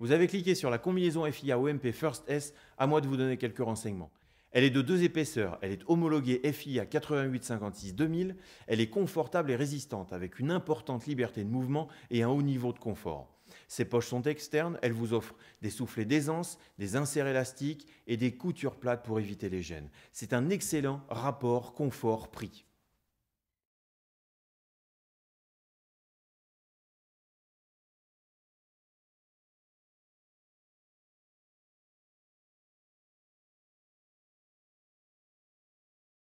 Vous avez cliqué sur la combinaison FIA OMP First S, à moi de vous donner quelques renseignements. Elle est de deux épaisseurs, elle est homologuée FIA 8856-2000, elle est confortable et résistante avec une importante liberté de mouvement et un haut niveau de confort. Ses poches sont externes, elle vous offre des soufflets d'aisance, des inserts élastiques et des coutures plates pour éviter les gênes. C'est un excellent rapport confort-prix.